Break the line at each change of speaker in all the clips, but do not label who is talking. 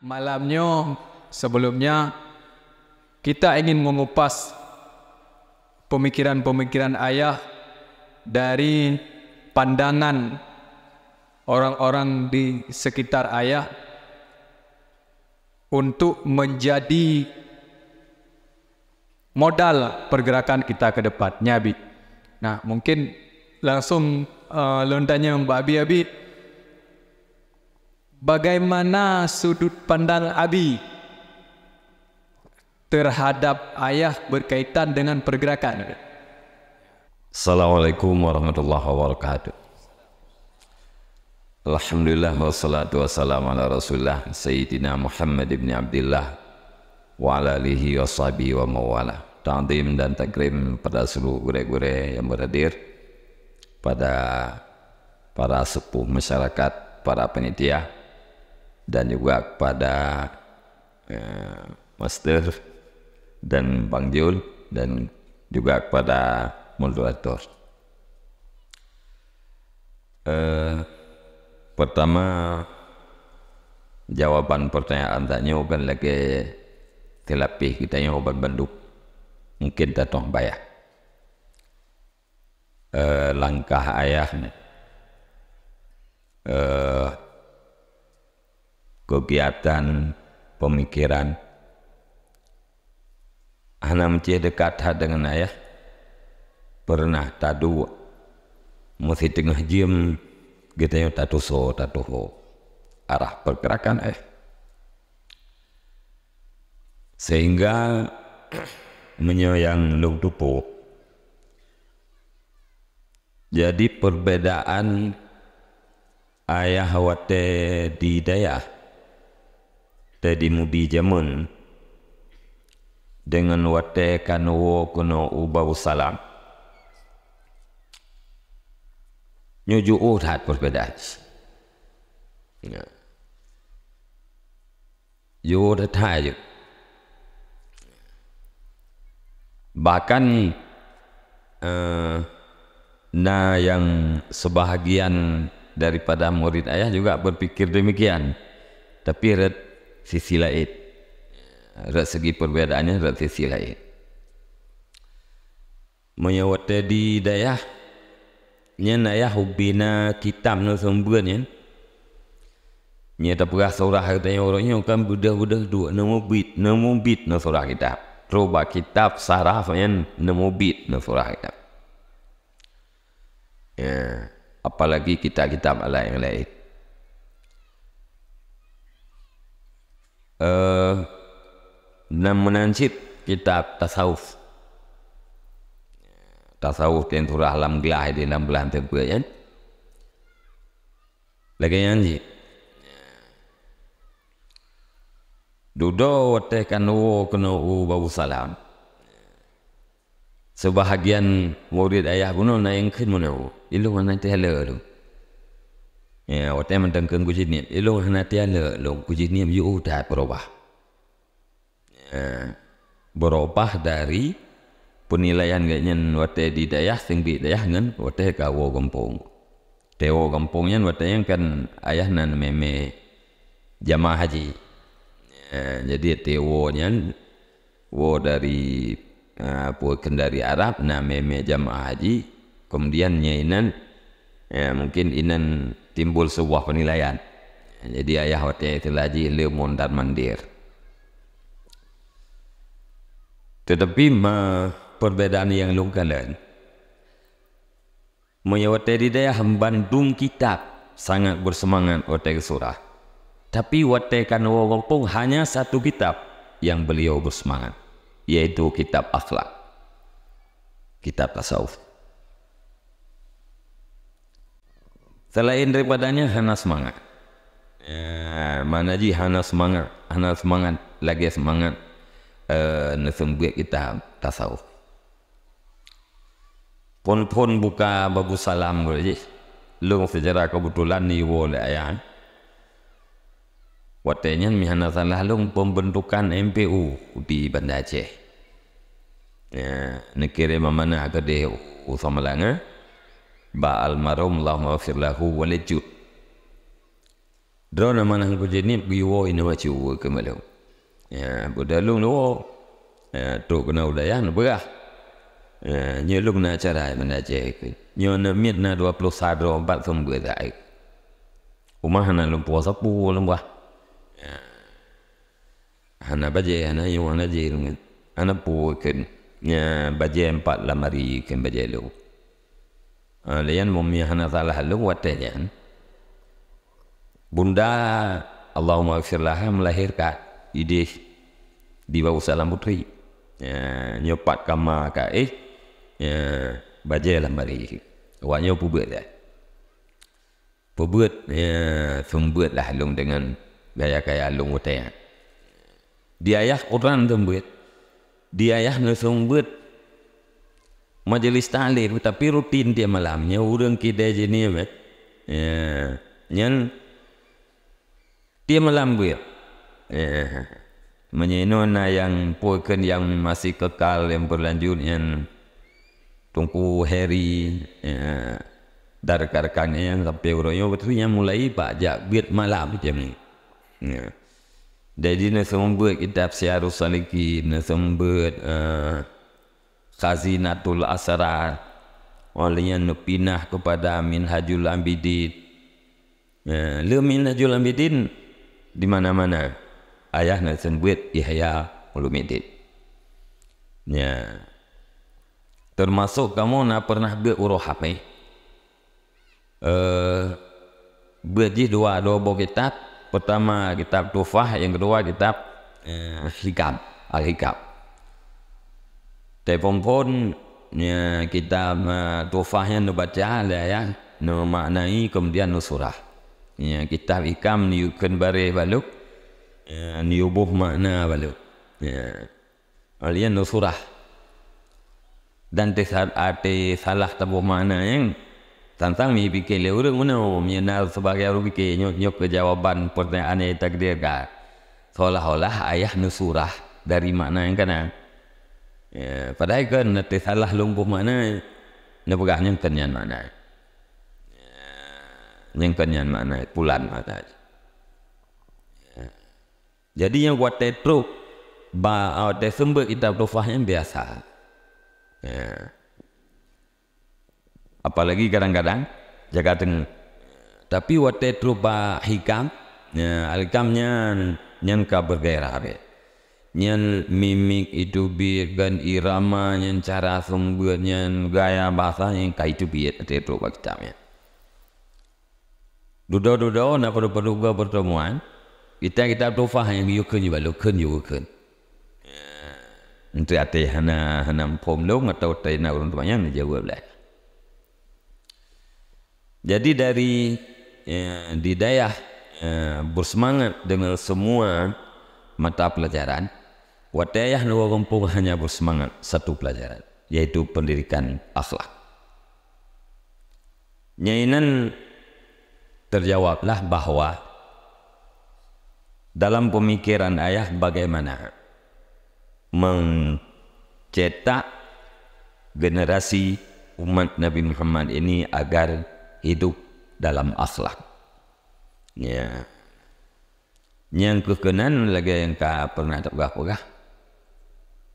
Malamnya sebelumnya kita ingin mengupas pemikiran-pemikiran ayah dari pandangan orang-orang di sekitar ayah untuk menjadi modal pergerakan kita ke depan nyabi. Nah, mungkin langsung uh, lontanya Mbak Abi Abi. Bagaimana sudut pandang Abi terhadap ayah berkaitan dengan pergerakan?
Assalamualaikum warahmatullahi wabarakatuh. Alhamdulillah wassalatu wassalamu ala rasulullah Sayyidina Muhammad ibn Abdullah wa ala alihi wa sahbihi wa mawala Ta'zim dan takrim pada seluruh gure-gure yang berhadir Pada para sepuh masyarakat, para penitia dan juga kepada eh, Master dan Bang Jul dan juga kepada moderator. Eh, pertama jawaban pertanyaan tanya bukan lagi telapi kita yang obat banduk mungkin datang bayar eh, langkah ayahnya eh, kegiatan pemikiran. Ana menjadi kata dengan ayah pernah tadu mesti tengah jam kita gitu yang tatu so tatu ho arah pergerakan eh sehingga menyayang lung tupu jadi perbedaan ayah wate di daya tadi mubijamun dengan watte kan wo kuno ubau salam nyuju urat berbeda ya. Yoda bahkan nah yang sebahagian daripada murid ayah juga berpikir demikian tapi sisi lain. Dari segi perbezaannya dari sisi lain. Menyewat tadi dayah. Nya dayah hubina kitab no sumber ni. Nya tak pernah surah katanya orang ni. Kan budah budah dua. nemu bit. nemu bit no surah kitab. Terubah kitab saraf ni. Nama bit no surah kitab. Ya. Apalagi kitab-kitab yang lain eh, dan menancip kitab tasawuf tasawuf den surah lam gelah di enam belah ten kuya lagi yanji dudo tekan kanu kena u babu salam sebahagian murid ayah bunuh na yang kin mulu ilu mana teh tu e o tema dan kan ku hana te lo ku jini yu udah berubah ya, berubah dari penilaian gaknya wate di dayah sing bi dayah ngan wate kawo gempong tewo gempongnya wate yang kan ayah nan meme jamaah haji ya, jadi tewo nyan wo dari uh, kendari Arab nah meme jamaah haji kemudian nyainan ya mungkin inan timbul sebuah penilaian jadi ayah watnya itu lagi ilmu mondar mandir tetapi ma, perbedaan yang lungkalan menyewate di daya hambandung kitab sangat bersemangat otek surah tapi watekan wawapung hanya satu kitab yang beliau bersemangat yaitu kitab akhlak kitab tasawuf Selain daripadanya hana semangat. Ya, mana ji hana semangat, hana semangat, lagi semangat. Uh, kita tasawuf. Pon-pon buka babu salam boleh lu sejarah kebetulan ni boleh ayah. Watenya mihana salah lu pembentukan MPU di Banda Aceh. Ya, nekire mamana ke deh usamalanga. Uh, ba almarhum Allahumma ghafir lahu wa lajju drone mana ko jeni bi wo ina wa chu ko malo ya bu dalu no wo ya to kena udayan bra ya nye lu na chara mena je ko nyo na mit na do plus sa do ba thum bu dai u ma hana lu po sa pu lu ba ya hana ba je hana yu hana je ru ngin hana pu ken ya ba je empat la mari ken ba je lu Ah, liyan hana yahna ta'ala halu wadayan bunda Allahumma laha melahirkan idih di bawah salam putri ya, nyopat kama ka eh ya, bajai lah mari awaknya pubut dah pubut ya lah lung dengan gaya kaya lung utaya diayah Quran sumbuat diayah nu sumbuat majelis ta'lim tapi rutin dia malamnya urang kita jenis ya yang dia malam gue ya menyenona yang poken yang masih kekal yang berlanjut ya. Ya. yang tungku hari ya dar karkan yang sampai urang yo betulnya mulai pajak jak biat malam macam ni ya jadi nasam kita kitab siarus salikin nasam uh, khazinatul asrar walian nupinah kepada Min Hajul ambidin ya, le Hajul ambidin di mana-mana ayah nasen buat ihya ulumuddin ya termasuk kamu na pernah be uroh HP eh, eh beji dua dua buku kitab pertama kitab tufah yang kedua kitab eh, hikam al hikam Telefon pun ya, kita tufahnya nubaca lah ya, numaknai kemudian surah Ya, kita ikam niukan barih baluk, ya, niubuh makna baluk. Ya. Alian surah Dan saat ate salah tabuh makna yang tentang mi pikir leurung mana mi nal sebagai orang pikir nyok nyok jawaban pertanyaan yang takdir ka. Seolah-olah ayah surah dari makna yang kanan. Ya, padahal kan nanti salah lumpuh mana nebegah yang kenyan ya, mana. Yang kenyan mana pulan mana. Ya. Jadi yang buat truk ba ada ah, sumber kita yang biasa. Ya. Apalagi kadang-kadang jaga teng Tapi waktu itu ba hikam, ya, alikamnya nyangka bergairah. Ya nyen mimik itu biar gan irama nyen cara sumber nyen gaya bahasa yang kai itu biar ada itu bagi kami. Ya. Duda-duda nak perlu-perlu pertemuan kita kita tu faham yang yukun juga lukun yukun. Ya. Nanti hati hana hana pom lo atau tay nak orang tuanya nak jawab lah. Jadi dari ya, didayah ya, bersemangat dengan semua mata pelajaran Wadayah Nuwarumpung hanya bersemangat satu pelajaran, yaitu pendidikan akhlak. Nyainan terjawablah bahawa dalam pemikiran ayah bagaimana mencetak generasi umat Nabi Muhammad ini agar hidup dalam akhlak. Ya. Yang kekenan lagi yang tak pernah tak pegah-pegah.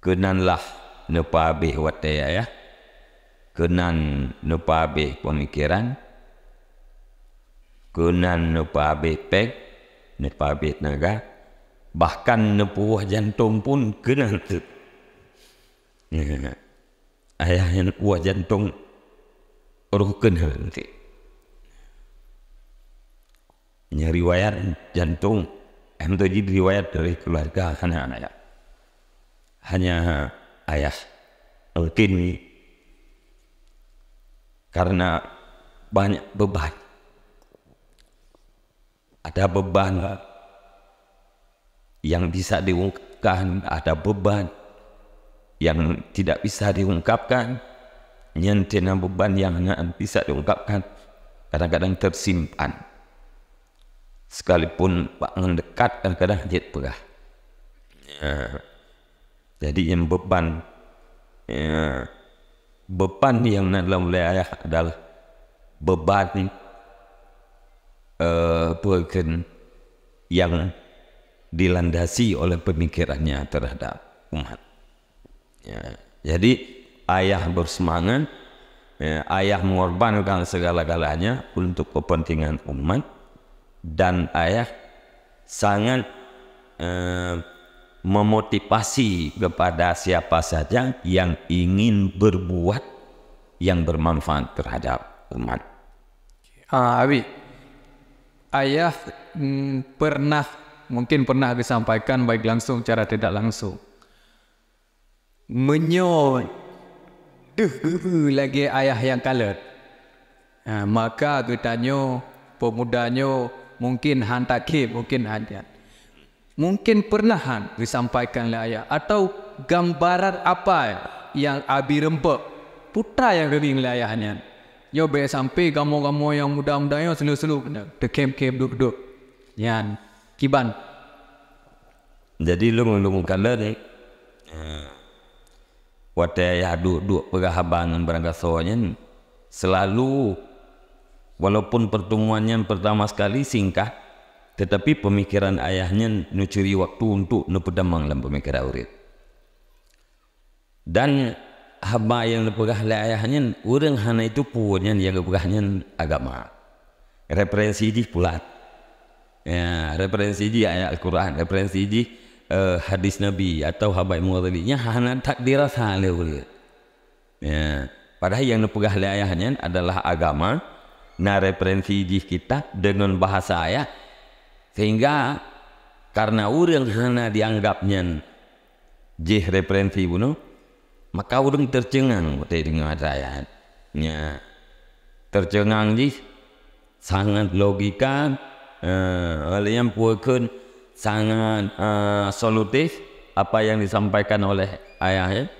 kenanlah nepa habis wataya ya kenan nepa pemikiran kenan nepa habis pek nepa naga bahkan nepuah jantung pun kenan tu ayah yang nepuah jantung roh kenan nyari riwayat jantung itu jadi riwayat dari keluarga anak-anak ya hanya ayah al karena banyak beban ada beban yang bisa diungkapkan ada beban yang tidak bisa diungkapkan nyentena beban yang hanya bisa diungkapkan kadang-kadang tersimpan sekalipun pak mendekat kadang-kadang jet perah yeah. Jadi yang beban ya, beban yang dalam wilayah adalah beban uh, yang dilandasi oleh pemikirannya terhadap umat. Ya, jadi ayah bersemangat, ya, ayah mengorbankan segala-galanya untuk kepentingan umat dan ayah sangat uh, memotivasi kepada siapa saja yang ingin berbuat yang bermanfaat terhadap umat.
Ah, Abi, ayah mm, pernah mungkin pernah disampaikan baik langsung cara tidak langsung. Menyo duh, lagi ayah yang kalah. Nah, maka kitanya pemudanya mungkin hantar mungkin hadiah. mungkin perlahan disampaikan oleh ayah atau gambaran apa yang abi rempek putra yang kering oleh ayahnya yo be sampai gamo-gamo yang muda-muda yang selalu selu kena kem kem duduk-duduk nyan kiban
jadi lu ngelung kala ni eh, Wate ayah duduk perahabang dan berangkasonya selalu walaupun pertemuannya pertama sekali singkat Tetapi pemikiran ayahnya nucuri waktu untuk nepedamang dalam pemikiran urit. Dan hamba yang lepegah le ayahnya, orang hana itu punya yang lepegahnya agama. Referensi di pulat. Ya, referensi di ayat Al-Quran, referensi di uh, hadis Nabi atau yang muwadalinya hana tak dirasa le urit. Ya, padahal yang lepegah le ayahnya adalah agama. Nah referensi di kita dengan bahasa ayat sehingga karena orang sana dianggapnya jih referensi bunuh, maka orang tercengang betul dengan saya. Ya. Tercengang jih sangat logika, uh, oleh yang puakan sangat eh, solutif apa yang disampaikan oleh ayahnya.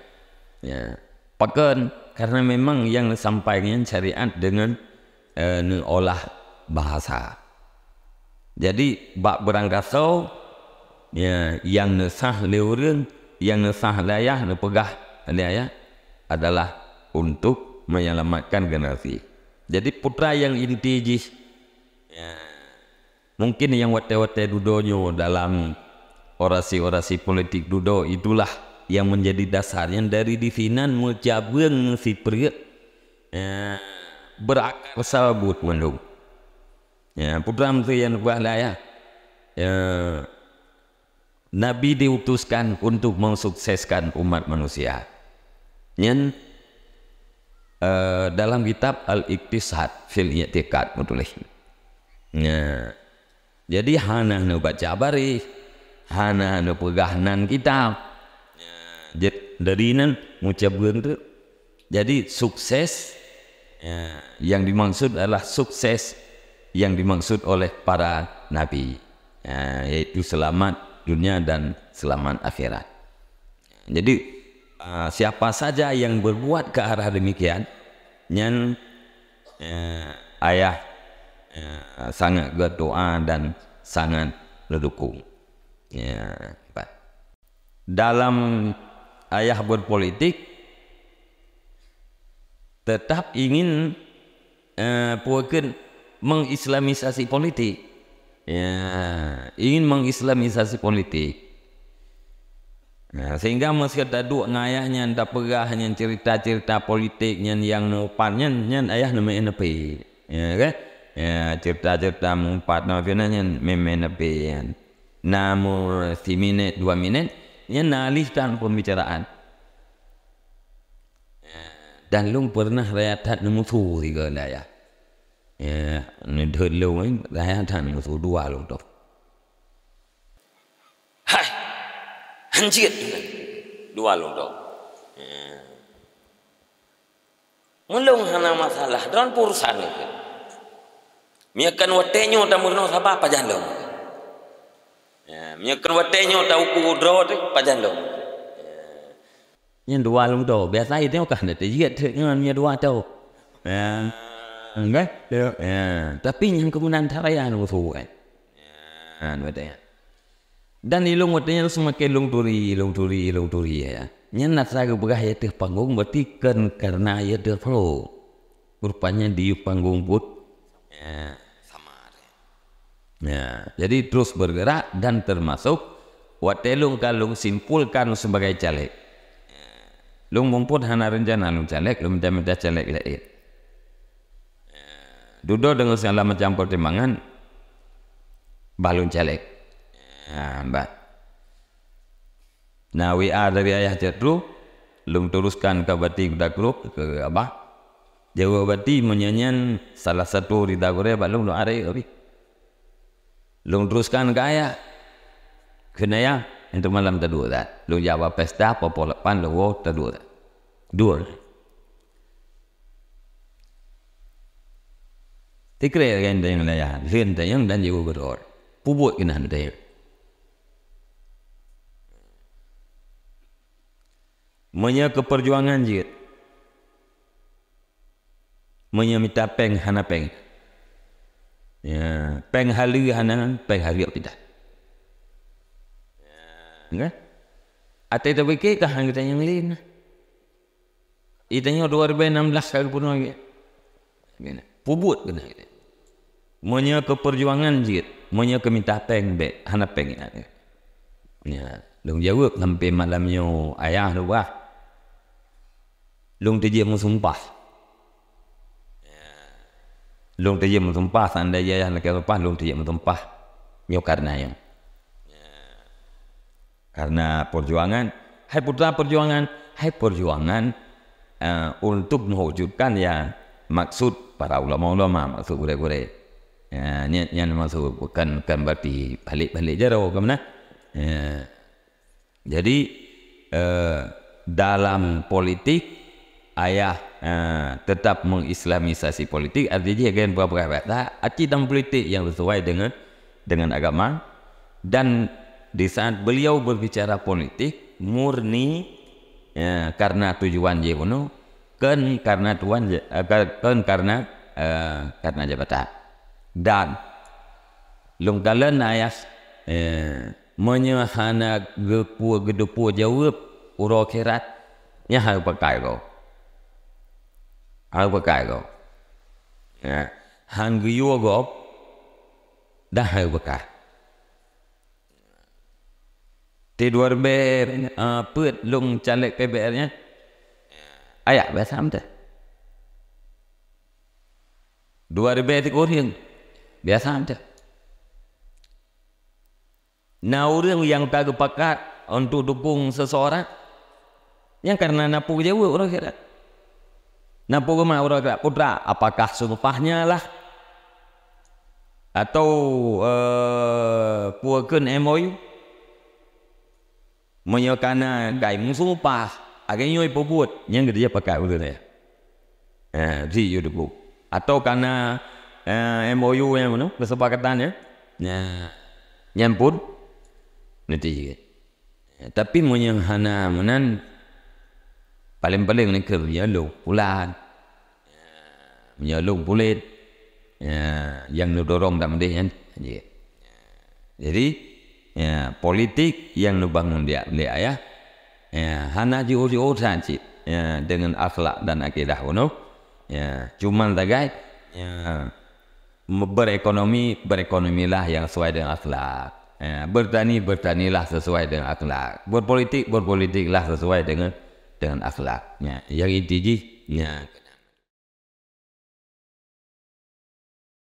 Ya. ya karena memang yang disampaikan syariat dengan uh, eh, olah bahasa. Jadi bak beranggasau ya, yang nesah leureun yang nesah layah nepegah layah adalah untuk menyelamatkan generasi. Jadi putra yang inti ya, mungkin yang wate-wate dudonyo dalam orasi-orasi politik dudo itulah yang menjadi dasarnya dari difinan mencabang si pria ya, berakar sabut mendung. Ya, menteri yang bahaya. Ya, Nabi diutuskan untuk mensukseskan umat manusia. Yang uh, eh, dalam kitab Al-Iqtisad fil I'tiqad menulis. Ya. Jadi hana nu baca bari, hana nu pegahnan kitab. Ya. Dari nan ngucap Jadi sukses ya. yang dimaksud adalah sukses yang dimaksud oleh para nabi, ya, yaitu selamat dunia dan selamat akhirat. Jadi ah, siapa saja yang berbuat ke arah demikian, yang ya, ayah ya, sangat berdoa dan sangat mendukung. Ya, Dalam ayah berpolitik tetap ingin uh, puakan mengislamisasi politik. Ya, ingin mengislamisasi politik. Nah, sehingga ada dua ngayahnya ada perahnya cerita-cerita politiknya yang nupannya nyan ayah namanya nepi. Ya kan? Ya, cerita-cerita mumpat nama finanya memen nepi. Ya. Namun si minit dua minit nyan nalihkan pembicaraan. Ya, dan lu pernah rakyat nemu suri ke ayah. ne dholle wai da ya ta ne số duwa luôn đó. hai hanji duwa lo to mulung hana masalah don purusan ke miakan watenyo ta murno sabah pajan lo miakan watenyo ta uku dro te pajan lo nhưng đùa lung đồ bé sai thế cả để giết thế nhưng mà nhiều đùa đâu enggak ya. ya. tapi yang kemudian tarayan wuduan ya wadaya anu, kan? ya. anu, dan ilung wadanya semakin ilung duri ilung duri ilung duri ya saya ke begah ya teh panggung betikan karena ya teh flow rupanya di panggung put ya sama ya jadi terus bergerak dan termasuk watelung kalung simpulkan sebagai caleg ya. lung mumpun hana rencana lung caleg lung minta minta caleg lain duduk dengan segala macam pertimbangan balun celek ya, mbak nah WA dari ayah jadru belum teruskan ke bati kudakluk ke apa Jawa bati menyanyian salah satu di dagore balung lu are abi lung teruskan ke ayah kena ya untuk malam terdua lu jawab pesta apa pola pan lu terdua dua တိကရရဲ့တဲ့ငလည်းရလင်းတဲ့ယံတန်ကြီးကိုကြောပူပုတ်ကနန်တဲ့မညာကပ ర్జుangan ကြီးမညာမိတပင်ဟနာပင်ယပင်ဟလူဟနာပင်ဟရီပိတငါအတေတဝိကေတဟံတဲ့ယံလင်းဤတညောတော်ရပဲနမ်လှဆယ်ပုနောယေမင်းပုပုတ်ကနေတယ် Monya ke perjuangan jit. Monya ke minta peng be. Hana peng ya. Ya. Lung jawab malam malamnya ayah lu wah. Lung sumpah mensumpah. Ya. Lung tejia sumpah seandainya ayah nak sumpah lung tejia sumpah Yo karena yang. Ya. Karena perjuangan, hai putra perjuangan, hai perjuangan uh, untuk mewujudkan ya maksud para ulama-ulama, maksud gure-gure. Ya, ni yang maksud bukan kan berarti balik-balik jarau ke mana. Ya. Jadi uh, dalam politik ayah uh, tetap mengislamisasi politik artinya dia kan berapa-apa arti dalam politik yang sesuai dengan dengan agama dan di saat beliau berbicara politik murni ya, karena tujuan dia kan karena tuan eh, kan, kan karena uh, karena jabatan dan long dalan ayas eh, menya hana gepua gedepua jawab uro kerat nya hal pakai kau hal pakai kau ya hang gyo gop dah hal pakai duar be uh, eh, put long caleg PBR nya ayak besam teh dua ribu etik orang biasa ada. Nah orang yang tak pakat untuk dukung seseorang yang karena napu jauh orang kira Napu kemana orang kira putra apakah sumpahnya lah atau uh, eh, puakan MOU menyokana kai sumpah, akhirnya ibu buat yang dia pakai ulah eh, dia. Eh, si atau karena Eh, MOU yang mana kesepakatannya ya, nyampur netiga ya, tapi yang hana mana, paling-paling ni lu menyelung bulan ya, menyelung bulit ya, yang dorong tak mendih kan ya, jadi ya, politik yang nubangun dia dia ya ya hana jiu jiu saja, ya, dengan akhlak dan akidah uno ya tak tagai ya berekonomi berekonomilah yang sesuai dengan akhlak eh, bertani bertanilah sesuai dengan akhlak berpolitik berpolitiklah sesuai dengan dengan akhlaknya yang intinya ya,